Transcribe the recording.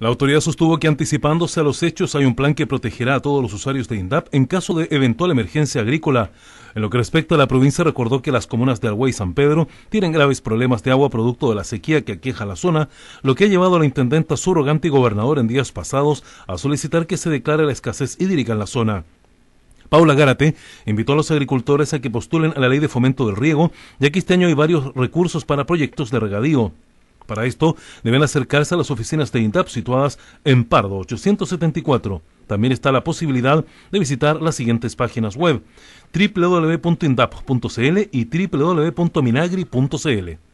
La autoridad sostuvo que anticipándose a los hechos hay un plan que protegerá a todos los usuarios de INDAP en caso de eventual emergencia agrícola. En lo que respecta a la provincia, recordó que las comunas de Alhuay y San Pedro tienen graves problemas de agua producto de la sequía que aqueja la zona, lo que ha llevado a la intendenta surrogante y gobernador en días pasados a solicitar que se declare la escasez hídrica en la zona. Paula Gárate invitó a los agricultores a que postulen a la ley de fomento del riego, ya que este año hay varios recursos para proyectos de regadío. Para esto deben acercarse a las oficinas de INDAP situadas en Pardo 874. También está la posibilidad de visitar las siguientes páginas web www.indap.cl y www.minagri.cl.